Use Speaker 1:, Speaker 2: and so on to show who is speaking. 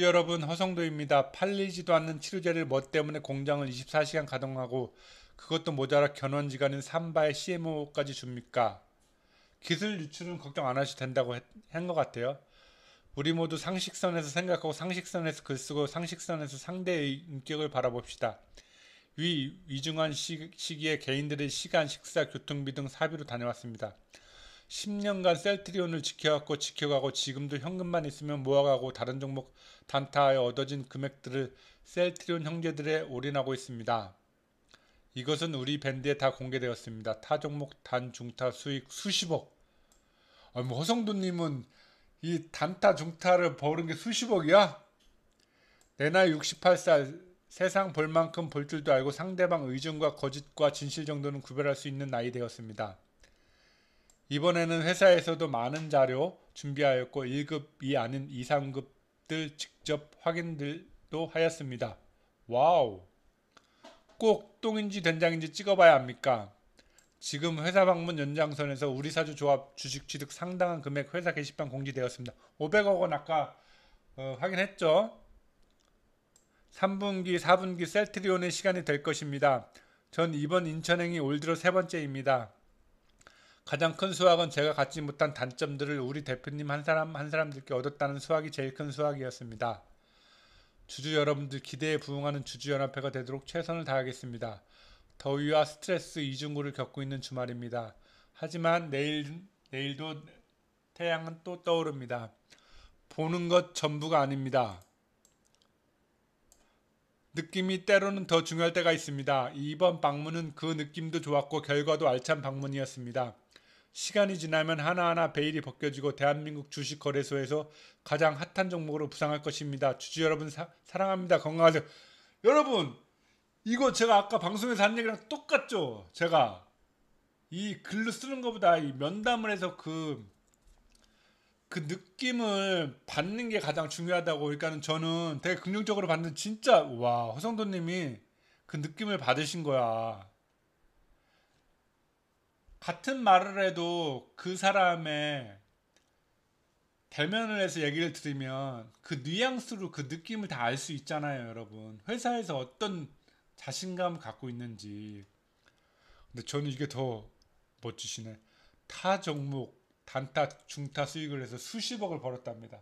Speaker 1: 여러분 허성도입니다. 팔리지도 않는 치료제를 뭐 때문에 공장을 24시간 가동하고 그것도 모자라 견원지간인 삼바의 CMO까지 줍니까? 기술 유출은 걱정 안 하셔도 된다고 한 것 같아요. 우리 모두 상식선에서 생각하고 상식선에서 글쓰고 상식선에서 상대의 인격을 바라봅시다. 위, 위중한 시, 시기에 개인들의 시간, 식사, 교통비 등 사비로 다녀왔습니다. 10년간 셀트리온을 지켜갖고 지켜가고 지금도 현금만 있으면 모아가고 다른 종목 단타하여 얻어진 금액들을 셀트리온 형제들에 올인하고 있습니다. 이것은 우리 밴드에 다 공개되었습니다. 타 종목 단 중타 수익 수십억. 아, 뭐 허성도님은 이 단타 중타를 버는 게 수십억이야? 내 나이 68살 세상 볼 만큼 볼 줄도 알고 상대방 의존과 거짓과 진실 정도는 구별할 수 있는 나이 되었습니다. 이번에는 회사에서도 많은 자료 준비하였고 1급이 아닌 2, 3급들 직접 확인들도 하였습니다. 와우! 꼭 똥인지 된장인지 찍어봐야 합니까? 지금 회사 방문 연장선에서 우리 사주 조합 주식 취득 상당한 금액 회사 게시판 공지되었습니다. 500억 원 아까 어, 확인했죠? 3분기, 4분기 셀트리온의 시간이 될 것입니다. 전 이번 인천행이 올 들어 세 번째입니다. 가장 큰 수확은 제가 갖지 못한 단점들을 우리 대표님 한 사람 한 사람들께 얻었다는 수확이 제일 큰 수확이었습니다. 주주 여러분들 기대에 부응하는 주주연합회가 되도록 최선을 다하겠습니다. 더위와 스트레스 이중구를 겪고 있는 주말입니다. 하지만 내일, 내일도 태양은 또 떠오릅니다. 보는 것 전부가 아닙니다. 느낌이 때로는 더 중요할 때가 있습니다. 이번 방문은 그 느낌도 좋았고 결과도 알찬 방문이었습니다. 시간이 지나면 하나하나 베일이 벗겨지고 대한민국 주식 거래소에서 가장 핫한 종목으로 부상할 것입니다. 주주 여러분 사, 랑합니다 건강하세요. 여러분 이거 제가 아까 방송에서 한 얘기랑 똑같죠. 제가 이 글로 쓰는 것보다 이 면담을 해서 그그 그 느낌을 받는 게 가장 중요하다고 그러니까 저는 되게 긍정적으로 봤는데 진짜 와 허성도님이 그 느낌을 받으신 거야. 같은 말을 해도 그 사람의 대면을 해서 얘기를 들으면 그 뉘앙스로 그 느낌을 다 알 수 있잖아요, 여러분. 회사에서 어떤 자신감을 갖고 있는지. 근데 저는 이게 더 멋지시네. 타 종목 단타 중타 수익을 해서 수십억을 벌었답니다.